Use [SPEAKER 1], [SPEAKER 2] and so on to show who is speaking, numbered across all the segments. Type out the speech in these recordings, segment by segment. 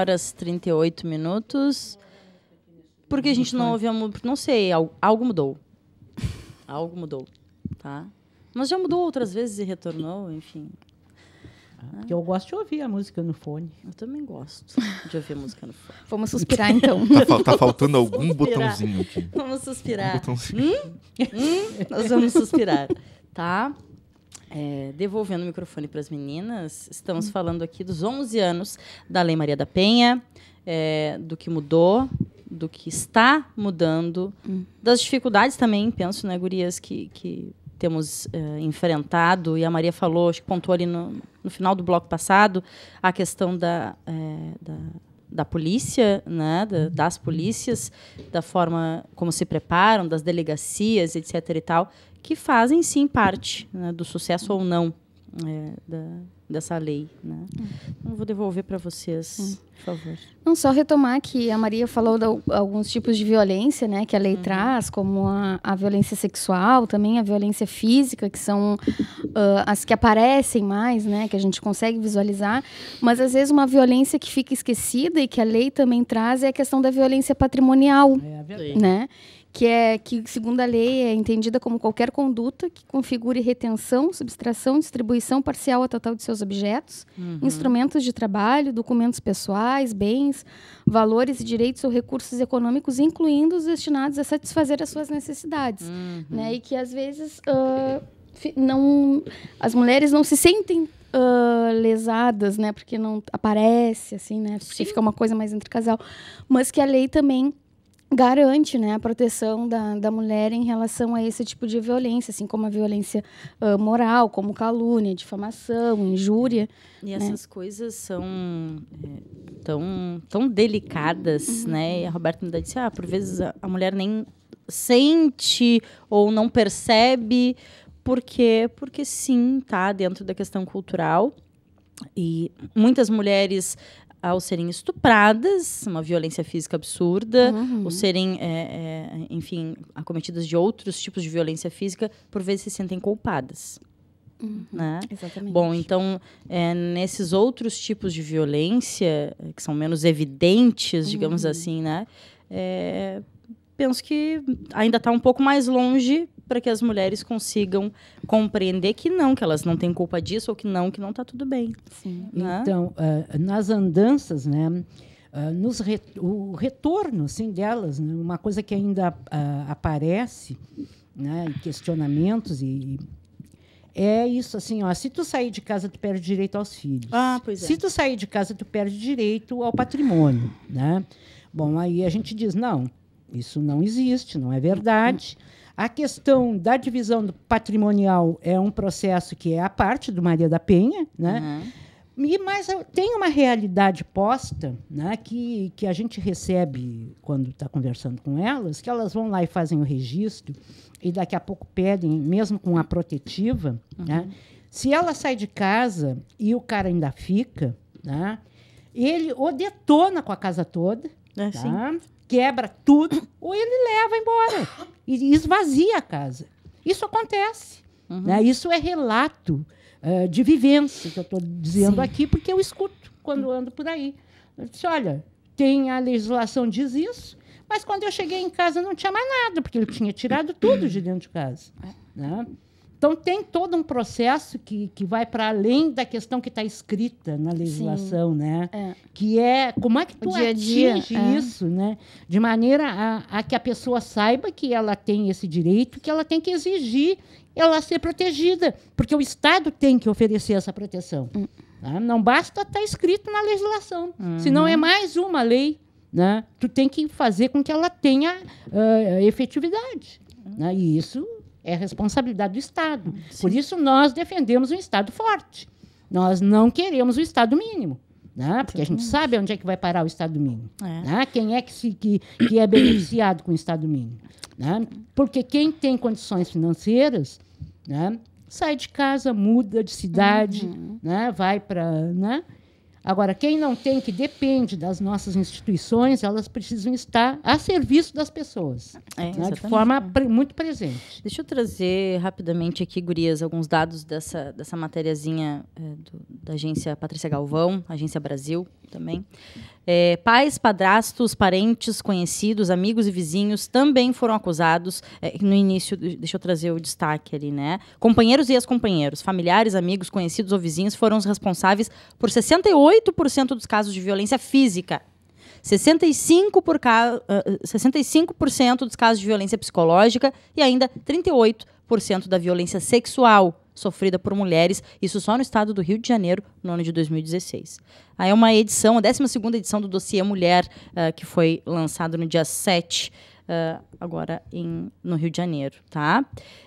[SPEAKER 1] horas 38 minutos. Porque a gente não uhum. ouve a música. Não sei, algo mudou. algo mudou, tá? Mas já mudou outras vezes e retornou, enfim. Ah, porque eu gosto de ouvir a música no fone. Eu também gosto de ouvir a música no fone. Vamos suspirar, então. tá, fal tá faltando algum suspirar. botãozinho aqui. Vamos suspirar. Um botãozinho. Hum? Hum? Nós vamos suspirar, tá? É, devolvendo o microfone para as meninas, estamos hum. falando aqui dos 11 anos da Lei Maria da Penha, é, do que mudou, do que está mudando, hum. das dificuldades também, penso, né, gurias, que, que temos é, enfrentado, e a Maria falou, acho que pontuou ali no, no final do bloco passado, a questão da, é, da, da, polícia, né, da, uhum. das polícias, da forma como se preparam, das delegacias, etc. e tal que fazem sim parte né, do sucesso ou não é, da, dessa lei. Né? Então, vou devolver para vocês, por favor.
[SPEAKER 2] Não, só retomar que a Maria falou de alguns tipos de violência né, que a lei uhum. traz, como a, a, violência sexual, também a violência física, que são uh, as que aparecem mais, né, que a gente consegue visualizar. Mas, às vezes, uma violência que fica esquecida e que a lei também traz é a questão da violência patrimonial. É, a violência. Né? que é que segundo a lei é entendida como qualquer conduta que configure retenção, subtração, distribuição parcial ou total de seus objetos, uhum. instrumentos de trabalho, documentos pessoais, bens, valores, direitos ou recursos econômicos, incluindo os destinados a satisfazer as suas necessidades, uhum. né? E que às vezes uh, não as mulheres não se sentem Uh, lesadas, né? Porque não aparece, assim, né? Sim. fica uma coisa mais entre casal. Mas que a lei também garante né, a proteção da, da mulher em relação a esse tipo de violência, assim como a violência uh, moral, como calúnia, difamação, injúria. E né? essas
[SPEAKER 1] coisas são é, tão, tão delicadas, uhum. né? E a Roberta me disse, ah, por vezes a, a mulher nem sente ou não percebe, por quê? Porque sim, tá dentro da questão cultural. E muitas mulheres ao serem estupradas, uma violência física absurda, uhum. ou serem, é, é, enfim, acometidas de outros tipos de violência física, por vezes se sentem culpadas. Uhum. Né? Exatamente. Bom, então, é, nesses outros tipos de violência, é, que são menos evidentes, digamos uhum. assim, né? É, penso que ainda está um pouco mais longe para que as mulheres consigam compreender que não, que elas não têm culpa disso ou que não, que não está tudo bem. Sim. Né?
[SPEAKER 3] Então, uh, nas andanças, né? Uh, nos re o retorno assim, delas, né? uma coisa que ainda uh, aparece né? em questionamentos e, é isso assim, ó, se tu sair de casa tu perde direito aos filhos. Ah, pois é. Se tu sair de casa tu perde direito ao patrimônio, né? Bom, aí a gente diz não, isso não existe, não é verdade. A questão da divisão patrimonial é um processo que é a parte do Maria da Penha, né? Uhum. E, mas tem uma realidade posta né, que, que a gente recebe quando está conversando com elas, que elas vão lá e fazem o registro e daqui a pouco pedem, mesmo com a protetiva, uhum. né? se ela sai de casa e o cara ainda fica, né? ele o detona com a casa toda. É, tá? quebra tudo, ou ele leva embora e esvazia a casa. Isso acontece. Uhum. Né? Isso é relato uh, de vivência que eu estou dizendo Sim. aqui, porque eu escuto quando ando por aí. Eu disse, olha, tem a legislação diz isso, mas quando eu cheguei em casa não tinha mais nada, porque ele tinha tirado tudo de dentro de casa. Né? Então, tem todo um processo que, que vai para além da questão que está escrita na legislação, Sim. né? É. Que é como é que tu dia atinge é. isso, né? De maneira a, a, que a pessoa saiba que ela tem esse direito, que ela tem que exigir ela ser protegida, porque o Estado tem que oferecer essa proteção. Hum. Tá? Não basta estar tá escrito na legislação, é uhum. senão é mais uma lei. Né? Tu tem que fazer com que ela tenha uh, efetividade. Uhum. Né? E isso é responsabilidade do Estado. Sim. Por isso, nós defendemos um Estado forte. Nós não queremos o Estado mínimo. Né? Porque a gente sabe onde é que vai parar o Estado mínimo. É. Né? Quem é que, se, que, que é beneficiado com o Estado mínimo. Né? Porque quem tem condições financeiras né? sai de casa, muda de cidade, uhum. né? vai para. Né? Agora, quem não tem, que depende das nossas instituições, elas precisam estar a serviço das pessoas, é, né, de forma é. pre muito
[SPEAKER 1] presente. Deixa eu trazer rapidamente aqui, Gurias, alguns dados dessa, dessa matériazinha é, da agência Patrícia Galvão, Agência Brasil também. É, pais, padrastos, parentes, conhecidos, amigos e vizinhos também foram acusados. É, no início, deixa eu trazer o destaque ali, né? Companheiros e ex-companheiros, familiares, amigos, conhecidos ou vizinhos foram os responsáveis por 68% dos casos de violência física 65%, por ca... 65 ah, ah, dos casos de violência psicológica e ainda 38% da violência sexual sofrida por mulheres, isso só no estado do Rio de Janeiro, no ano de 2016. Aí é uma edição, a 12 edição do dossiê Mulher, uh, que foi lançado no dia 7 Uh, eh, agora em, no Rio de Janeiro, tá?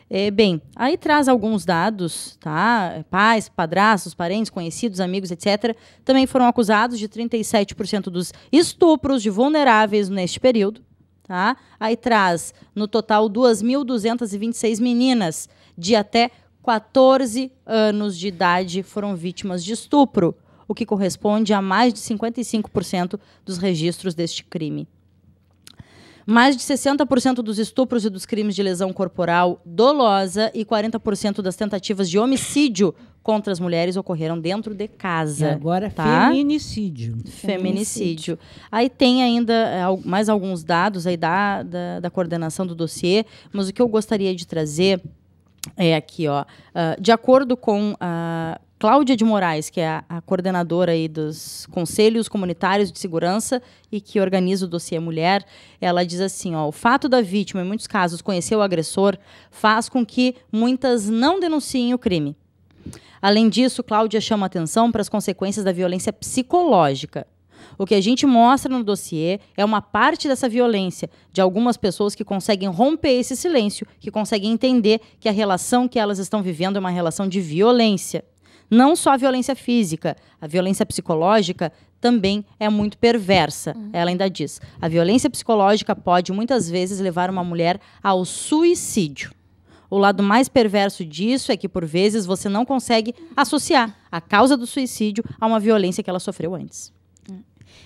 [SPEAKER 1] É, bem, aí traz alguns dados, tá? Pais, padrastos, parentes, conhecidos, amigos, etc. Também foram acusados de 37% dos estupros de vulneráveis neste período, tá? Aí traz, no total, 2.226 meninas de até 14 anos de idade foram vítimas de estupro, o que corresponde a mais de 55% dos registros deste crime. Mais de 60% dos estupros e dos crimes de lesão corporal dolosa e 40% das tentativas de homicídio contra as mulheres ocorreram dentro de casa. E agora é tá? feminicídio.
[SPEAKER 3] Feminicídio.
[SPEAKER 1] Aí tem ainda eh, mais alguns dados aí da, da, da coordenação do dossiê, mas o que eu gostaria de trazer é aqui, ó. Uh, de acordo com a Cláudia de Moraes, que é a, a, coordenadora aí dos Conselhos Comunitários de Segurança e que organiza o dossiê Mulher, ela diz assim, ó, o fato da vítima, em muitos casos, conhecer o agressor faz com que muitas não denunciem o crime. Além disso, Cláudia chama atenção para as consequências da violência psicológica. O que a gente mostra no dossiê é uma parte dessa violência, de algumas pessoas que conseguem romper esse silêncio, que conseguem entender que a relação que elas estão vivendo é uma relação de violência. Não só a violência física, a violência psicológica também é muito perversa, uhum. ela ainda diz. A violência psicológica pode muitas vezes levar uma mulher ao suicídio. O lado mais perverso disso é que, por vezes, você não consegue associar a causa do suicídio a uma violência que ela sofreu antes.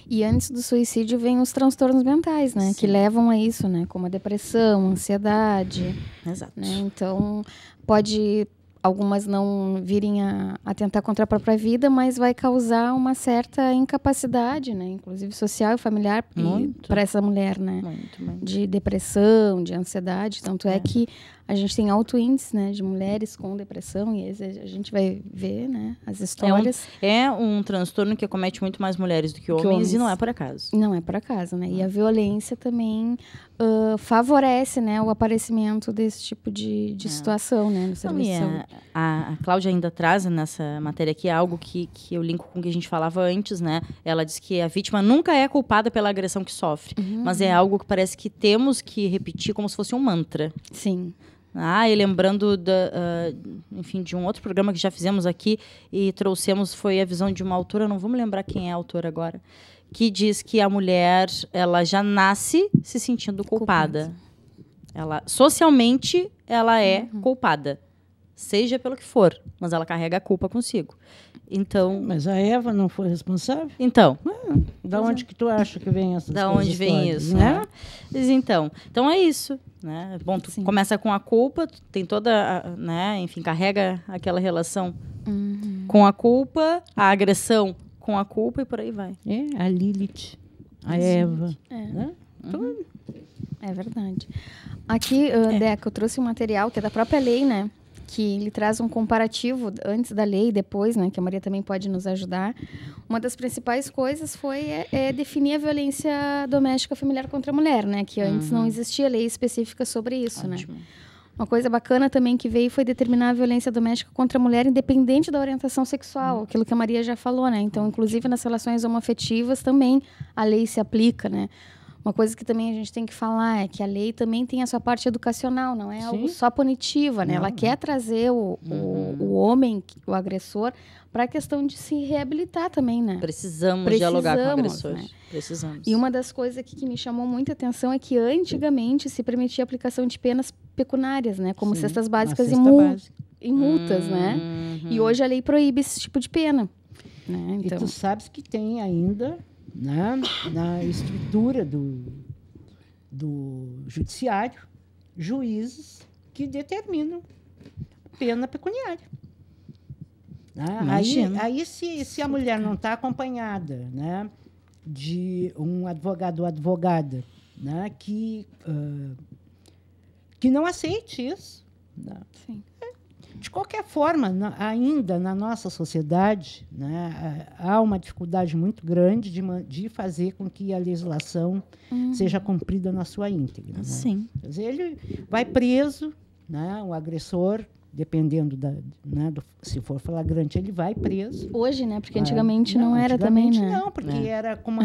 [SPEAKER 2] E antes do suicídio vem os transtornos mentais, né? Sim. Que levam a isso, né? Como a depressão, ansiedade. Exato. Né? Então, pode algumas não virem a, a, tentar contra a própria vida, mas vai causar uma certa incapacidade, né? Inclusive social e familiar para essa mulher, né? Muito, muito. De depressão, de ansiedade. Tanto é, é que a gente tem alto índice né, de mulheres com depressão e a gente vai ver né, as histórias.
[SPEAKER 1] É um, é um transtorno que acomete muito mais mulheres do que homens, que homens, e não é por acaso.
[SPEAKER 2] Não é por acaso, né? E hum. a violência também uh, favorece né, o aparecimento desse tipo de, de é. situação né, no serviço então,
[SPEAKER 1] a, a Cláudia ainda traz nessa matéria aqui algo que, que eu linko com o que a gente falava antes, né? Ela diz que a vítima nunca é culpada pela agressão que sofre, uhum. mas é uhum. algo que parece que temos que repetir como se fosse um mantra. Sim. Ah, e lembrando, da, uh, enfim, de um outro programa que já fizemos aqui e trouxemos foi a visão de uma autora, não vamos lembrar quem é a autora agora, que diz que a mulher ela já nasce se sentindo culpada. Ela socialmente ela é uhum. culpada, seja pelo que for, mas ela carrega a culpa consigo. Então. Mas a Eva não foi responsável? Então. Ah. Da onde que tu acha que vem essas Da onde vem todas, isso, né? né? Então, então é isso, né? Bom, tu Sim. começa com a culpa, tem toda, a, né? Enfim, carrega aquela relação uhum. com a culpa, a agressão com a culpa e por aí vai. É, a Lilith, a, a
[SPEAKER 2] Eva,
[SPEAKER 1] é.
[SPEAKER 3] né?
[SPEAKER 2] Uhum. É verdade. Aqui, uh, é. Deca, eu trouxe um material que é da própria lei, né? que ele traz um comparativo antes da lei e depois, né, que a Maria também pode nos ajudar. Uma das principais coisas foi é, é definir a violência doméstica familiar contra a mulher, né, que antes uhum. não existia lei específica sobre isso, né. Ótimo. né? Uma coisa bacana também que veio foi determinar a violência doméstica contra a mulher independente da orientação sexual, hum. aquilo que a Maria já falou, né? Então, inclusive nas relações homoafetivas também a lei se aplica, né? Uma coisa que também a gente tem que falar é que a lei também tem a sua parte educacional, não é Sim. algo só punitiva, né? Não. Ela quer trazer o, uhum. o, o homem, o agressor, para a questão de se reabilitar também, né? Precisamos, Precisamos dialogar com agressores. Né? Precisamos. E uma das coisas aqui que me chamou muita atenção é que antigamente se permitia a aplicação de penas pecuniárias, né? Como Sim, cestas básicas e, mul básica.
[SPEAKER 1] e, multas, uhum. né?
[SPEAKER 2] E uhum. hoje a lei proíbe esse tipo de pena. Né? Então... E tu então sabes que tem ainda né, na
[SPEAKER 3] estrutura do, do judiciário juízes que determinam pena pecuniária. Né? Aí, aí se, se a mulher não está acompanhada né, de um advogado ou advogada né, que, uh, que não aceite isso, né? Sim de qualquer forma, na, ainda na nossa sociedade, né, há uma dificuldade muito grande de, de fazer com que a legislação uhum. seja cumprida na sua íntegra. Né? Sim. Quer dizer, ele vai preso, né, o agressor, dependendo da, né, do, se for flagrante, ele vai preso.
[SPEAKER 2] Hoje, né? Porque antigamente ah, não, não, era antigamente também, né? Não, porque é. era como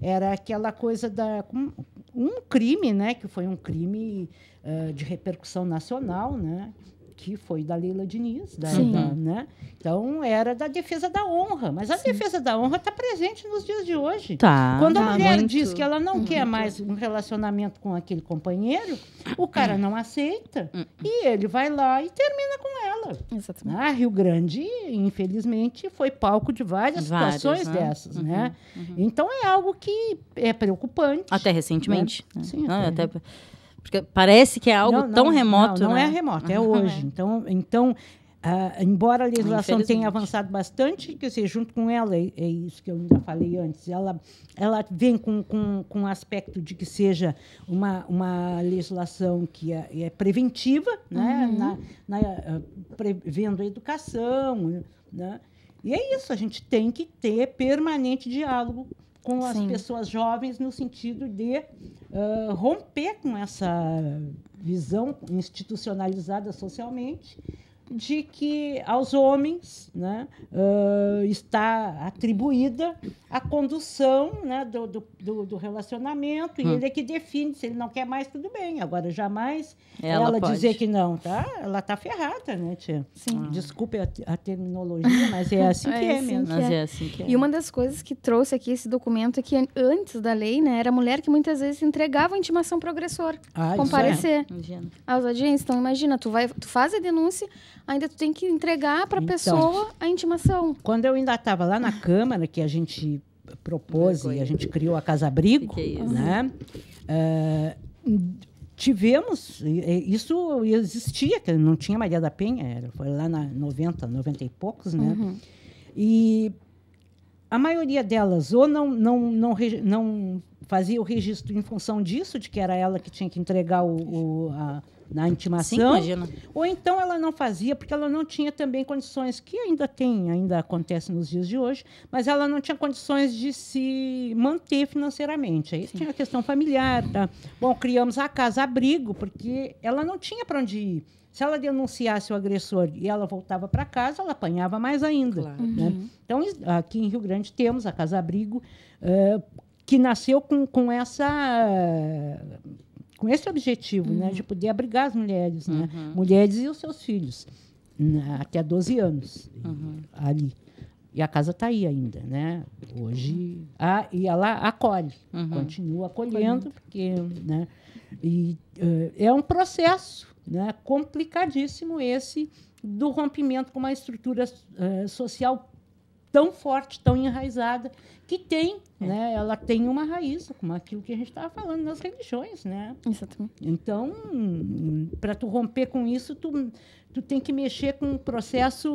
[SPEAKER 3] era aquela coisa da um, um, crime, né? Que foi um crime uh, de repercussão nacional, né? que foi da Leila Diniz, da, da, né? Então era da defesa da honra, mas a Sim. defesa da honra está presente nos dias de hoje. Tá, Quando a tá mulher muito, diz que ela não muito. Uhum. quer mais um relacionamento com aquele companheiro, o cara não aceita uhum. e ele vai lá e termina com ela. Exatamente. Ah, Rio Grande, infelizmente, foi palco de várias, várias situações né? dessas, né? uhum, né? Uhum. Então é algo que é
[SPEAKER 1] preocupante. Até recentemente. Né? né? Sim, até. Ah, até porque parece que é algo não, não, tão remoto. Não, não né? é remoto, é hoje. Então, então Uh, embora a legislação tenha avançado
[SPEAKER 3] bastante, quer dizer, junto com ela, é, é isso que eu ainda falei antes, ela, ela vem com, com, com o aspecto de que seja uma, uma legislação que é, é preventiva, né? Uhum. Na, na, ah, prevendo a educação. Né? E é isso, a gente tem que ter permanente diálogo com as Sim. pessoas jovens no sentido de uh, romper com essa visão institucionalizada socialmente de que aos homens né, uh, está atribuída a condução né, do, do, do relacionamento hum. e ele é que define se ele não quer mais tudo bem agora jamais ela, ela dizer que não tá ela tá ferrada né tia Sim. Ah. desculpe a, a, terminologia mas é assim é que é, assim mesmo que é. É assim que é. e uma
[SPEAKER 2] das coisas que trouxe aqui esse documento é que antes da lei né era a mulher que muitas vezes entregava a intimação progressor ah, comparecer é. aos audiências então imagina tu vai tu faz a denúncia ainda tu tem que entregar para a então, pessoa a intimação.
[SPEAKER 3] Quando eu ainda estava lá na Câmara, que a gente propôs e a gente criou a Casa Abrigo, é né? Uh, tivemos, isso existia, que não tinha Maria da Penha, foi lá na 90, 90 e poucos, né? Uhum. E a maioria delas ou não, não, não, não fazia o registro em função disso, de que era ela que tinha que entregar o, o a, na intimação. Sim, ou então ela não fazia porque ela não tinha também condições que ainda tem, ainda acontece nos dias de hoje, mas ela não tinha condições de se manter financeiramente. Aí Sim. tinha a questão familiar, tá? Bom, criamos a casa abrigo porque ela não tinha para onde ir. Se ela denunciasse o agressor e ela voltava para casa, ela apanhava mais ainda. Claro. Né? Uhum. Então, aqui em Rio Grande temos a Casa Abrigo, uh, que nasceu com, com essa com esse objetivo, uhum. né, de uhum. poder abrigar as mulheres, né, uhum. mulheres e os seus filhos, né, até 12 anos uhum. ali. E a casa está aí ainda, né? Hoje a, e ela acolhe, uhum. continua acolhendo, porque, né? E uh, é um processo, né? Complicadíssimo esse do rompimento com uma estrutura uh, social tão forte, tão enraizada, que tem, é. né? Ela tem uma raiz, como aquilo que a gente estava falando nas religiões, né? Exatamente. Então, para tu romper com isso, tu, tu tem que mexer com um processo,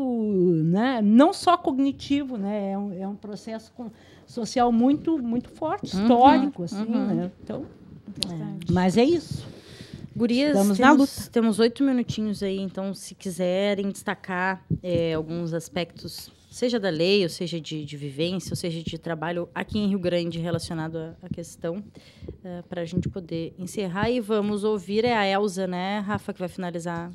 [SPEAKER 3] né? Não só cognitivo, né? É um, é um processo com, social muito, muito forte, uhum, histórico, assim, uhum. né? Então, é. mas é isso. Gurias, temos,
[SPEAKER 1] temos oito minutinhos aí, então se quiserem destacar é, alguns aspectos seja da lei, ou seja de, de vivência, ou seja de trabalho aqui em Rio Grande relacionado à questão, uh, eh, para a gente poder encerrar. E vamos ouvir é a Elza, né, Rafa, que vai finalizar.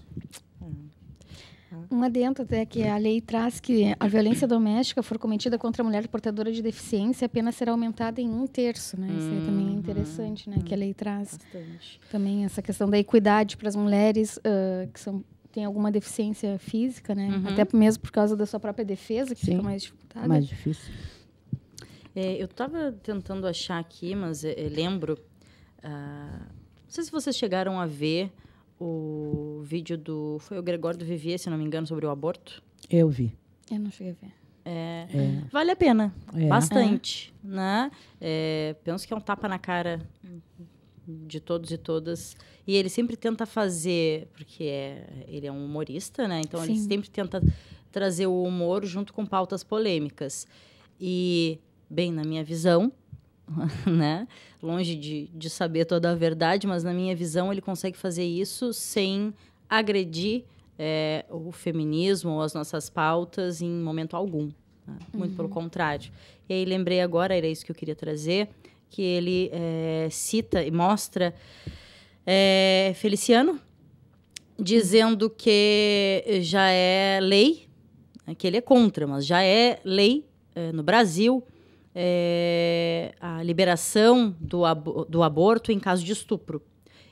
[SPEAKER 2] Um adendo até que a lei traz que a violência doméstica for cometida contra a mulher portadora de deficiência, a pena será aumentada em um terço, né? Isso aí também é uhum. interessante, né? Que a lei traz Bastante. também essa questão da equidade para as mulheres uh, que são tem alguma deficiência física, né? Uhum. Até mesmo por causa da sua própria defesa, que Sim. fica mais dificultada. Mais difícil.
[SPEAKER 1] É, eu estava tentando achar aqui, mas é, é, lembro. Uh, não sei se vocês chegaram a ver o vídeo do. Foi o Gregório do Vivier, se não me engano, sobre o aborto?
[SPEAKER 3] Eu vi.
[SPEAKER 2] Eu não cheguei a ver.
[SPEAKER 1] É, é. Vale a pena, é. bastante. Né? penso que é um tapa na cara de todos e todas. E ele sempre tenta fazer, porque é, ele é um humorista, né? Então Sim. ele sempre tenta trazer o humor junto com pautas polêmicas. E, bem, na minha visão, né? Longe de, de saber toda a verdade, mas na minha visão ele consegue fazer isso sem agredir é, o feminismo ou as nossas pautas em momento algum. Né? Muito uhum. pelo contrário. E aí lembrei agora, era isso que eu queria trazer, que ele é, cita e mostra é, Feliciano, dizendo que já é lei, né, que ele é contra, mas já é lei é, no Brasil a liberação do, ab do aborto em caso de estupro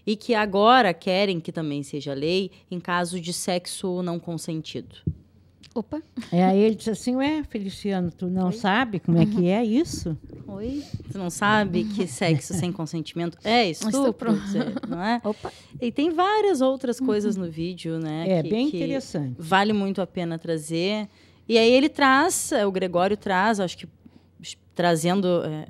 [SPEAKER 1] e que agora querem que também seja lei em caso de sexo não consentido.
[SPEAKER 3] Opa! É, aí ele disse assim: Ué,
[SPEAKER 1] Feliciano, tu não Oi? sabe como é que é isso? Oi? Tu não sabe que sexo sem consentimento é estupro? pronto, Não é? Opa! E tem várias outras coisas no vídeo, né? É, que, bem interessante. Vale muito a pena trazer. E aí ele traz, eh, o Gregório traz, acho que trazendo, é,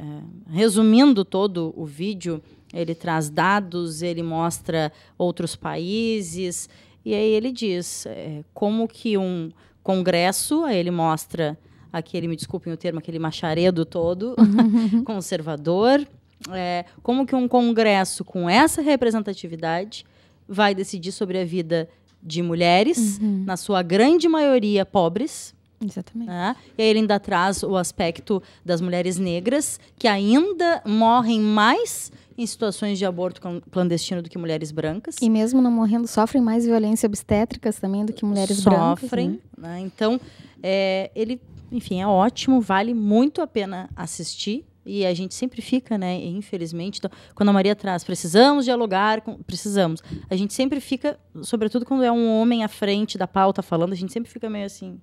[SPEAKER 1] resumindo todo o vídeo, ele traz dados, ele mostra outros países. E aí ele diz é, como que um congresso, aí ele mostra aquele, me desculpem o termo, aquele macharedo todo, conservador. É, como que um congresso com essa representatividade vai decidir sobre a vida de mulheres, uhum. na sua grande maioria pobres. Exatamente. Né? E aí ele ainda traz o aspecto das mulheres negras, que ainda morrem mais em situações de aborto clandestino do que mulheres brancas.
[SPEAKER 2] E mesmo não morrendo, sofrem mais violência obstétricas também do que mulheres sofrem, brancas. Sofrem. Né? né? Então,
[SPEAKER 1] é, ele, enfim, é ótimo, vale muito a pena assistir. E a gente sempre fica, né? Infelizmente, então, quando a Maria traz, precisamos dialogar, com, precisamos. A gente sempre fica, sobretudo quando é um homem à frente da pauta falando, a gente sempre fica meio assim.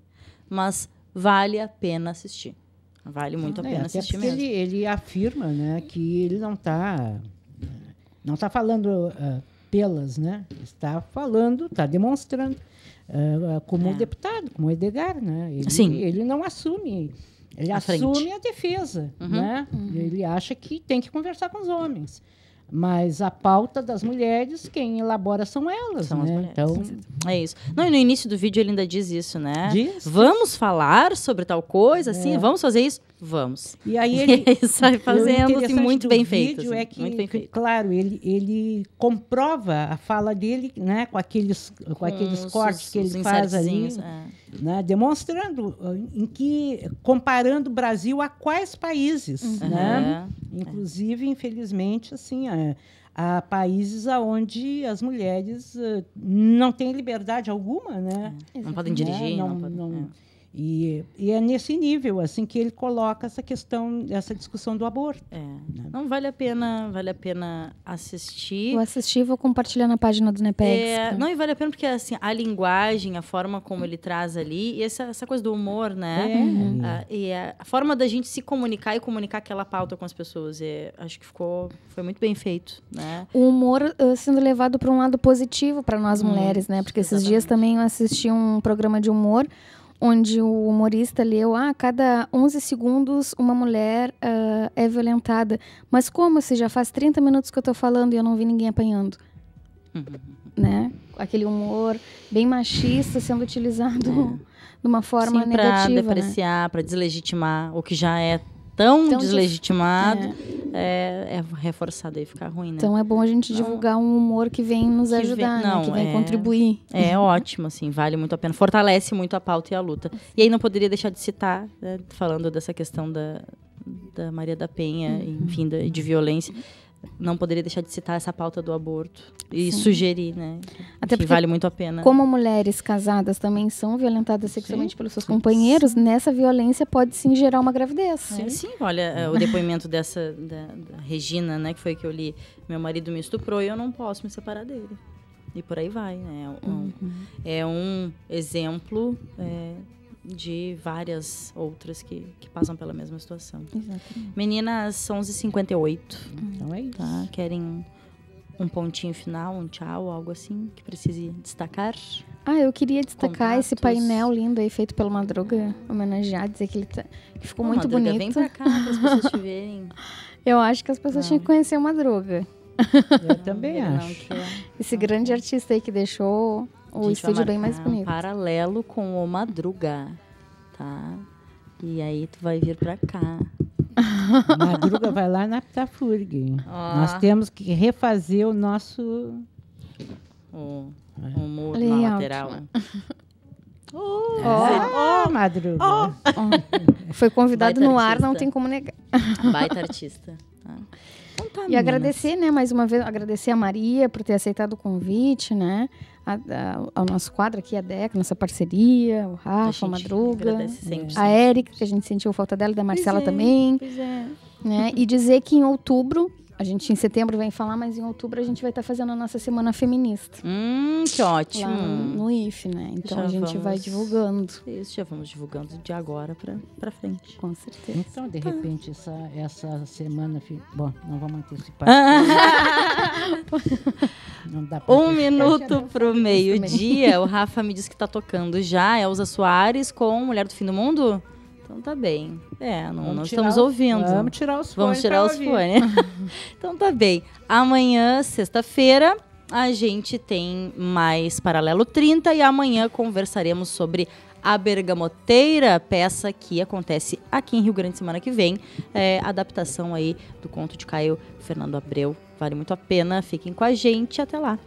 [SPEAKER 1] Mas vale a pena assistir. Vale muito a é, pena é, assistir mesmo. Ele,
[SPEAKER 3] ele afirma né, que ele não está não está falando uh, pelas, né? está falando, está demonstrando uh, como é. deputado, como Edgar. Né? Ele, Sim. ele não assume. Ele a assume frente. a defesa. Uhum. Né? Uhum. Ele acha que tem que conversar com os homens. Mas a pauta das mulheres, quem elabora são elas. São né? as mulheres. Então...
[SPEAKER 1] É isso. Não, e no início do vídeo ele ainda diz isso, né? Diz. Vamos falar sobre tal coisa, é. assim, vamos fazer isso. Vamos. E aí ele sai fazendo assim, e muito bem feito.
[SPEAKER 3] É assim, é que, muito bem feito. claro, ele, ele comprova a fala dele, né, com aqueles com, com aqueles cortes os, que ele faz ali, é. né, demonstrando ah, em que comparando o Brasil a quais países, uhum. né? É. Inclusive, infelizmente, assim, a, é, a países onde as mulheres uh, não têm liberdade alguma, né? É. Não podem né? dirigir, não, não, não podem, é. E, e, é nesse nível assim que ele coloca essa questão, essa discussão do aborto. É.
[SPEAKER 1] Né? Não vale a pena, vale a pena assistir. Vou
[SPEAKER 2] assistir, vou compartilhar na página do Nepex. É, tá?
[SPEAKER 1] não, e vale a pena porque assim a linguagem, a forma como ele traz ali, e essa, essa coisa do humor, né? É. Uhum. A, e a, a, forma da gente se comunicar e comunicar aquela pauta com as pessoas, e, é, acho que ficou, foi muito bem feito, né?
[SPEAKER 2] O humor uh, sendo levado para um lado positivo para nós hum, mulheres, hum, né? Porque exatamente. esses dias também eu assisti um programa de humor onde o humorista leu: ah, a cada 11 segundos uma mulher uh, é violentada. Mas como se já faz 30 minutos que eu estou falando e eu não vi ninguém apanhando? Uhum. Né? Aquele humor bem machista sendo utilizado é. de uma forma Sim, pra negativa. Para né? depreciar,
[SPEAKER 1] né? para deslegitimar o que já é tão, tão deslegitimado, é. É, é. reforçado e fica ruim,
[SPEAKER 2] né? Então é bom a gente então, divulgar um humor que vem nos que ajudar, vem, né? não, né? que vem é, contribuir.
[SPEAKER 1] É ótimo, assim, vale muito a pena. Fortalece muito a pauta e a luta. E aí não poderia deixar de citar, né, falando dessa questão da, da Maria da Penha, uhum. enfim, da, de violência não poderia deixar de citar essa pauta do aborto e Sim. sugerir, né? Até que vale muito a pena. Como
[SPEAKER 2] mulheres casadas também são violentadas sexualmente Sim. pelos seus companheiros, Sim. nessa violência pode sim gerar uma gravidez. Sim, né? Sim.
[SPEAKER 1] olha, é, o depoimento dessa da, da Regina, né, que foi que eu li, meu marido me estuprou e eu não posso me separar dele. E por aí vai, né? É um, uhum. É um exemplo é, de várias outras que, que passam pela mesma situação. Exatamente. Meninas, 11h58. Então é isso. Tá? Querem um pontinho final, um tchau, algo assim que precise destacar?
[SPEAKER 2] Ah, eu queria destacar esse painel lindo aí feito pelo Madruga, homenagear, dizer que ele tá, que ficou muito Madruga, bonito. Vem pra cá para as pessoas te
[SPEAKER 1] verem.
[SPEAKER 2] Eu acho que as pessoas não. tinham que conhecer o Madruga. Eu também acho. Não, é. esse grande artista aí que deixou
[SPEAKER 1] o estúdio bem mais é bonito. paralelo com o Madruga, tá? E aí tu vai vir pra cá. Madruga vai lá na Pitafurg. Ah. Nós temos
[SPEAKER 3] que refazer o nosso. O, é. o
[SPEAKER 1] muro na lateral.
[SPEAKER 3] Oh, é. oh, oh, Madruga. Oh.
[SPEAKER 1] Oh. Foi convidado Baita no artista. ar, não tem como negar. Baita artista.
[SPEAKER 2] Tá? E agradecer, né, mais uma vez, agradecer a Maria por ter aceitado o convite, né? A, a, ao nosso quadro aqui, a DECA, nossa parceria, o Rafa, a, Madruga, sempre, a Érica, que a gente sentiu falta dela, da Marcela pois é, também. pois é. Né? E dizer que em outubro a gente em setembro vem falar, mas em outubro a gente vai estar tá fazendo a nossa semana feminista. Hum,
[SPEAKER 1] que ótimo. Lá no IF, né? Então já a gente vamos... vai divulgando. Isso, já vamos divulgando de agora para frente. Com certeza. Então, de tá.
[SPEAKER 3] repente, essa, essa semana. Fi... Bom, não vamos antecipar.
[SPEAKER 1] não dá pra um minuto pro meio-dia. O Rafa me disse que tá tocando já. Elza Soares com Mulher do Fim do Mundo? Então tá bem. É, não, estamos o, ouvindo. Vamos tirar os vamos fones. Vamos tirar os fones. então tá bem. Amanhã, sexta-feira, a gente tem mais Paralelo 30 e amanhã conversaremos sobre a Bergamoteira, peça que acontece aqui em Rio Grande semana que vem. É, adaptação aí do conto de Caio Fernando Abreu. Vale muito a pena. Fiquem com a gente. Até lá.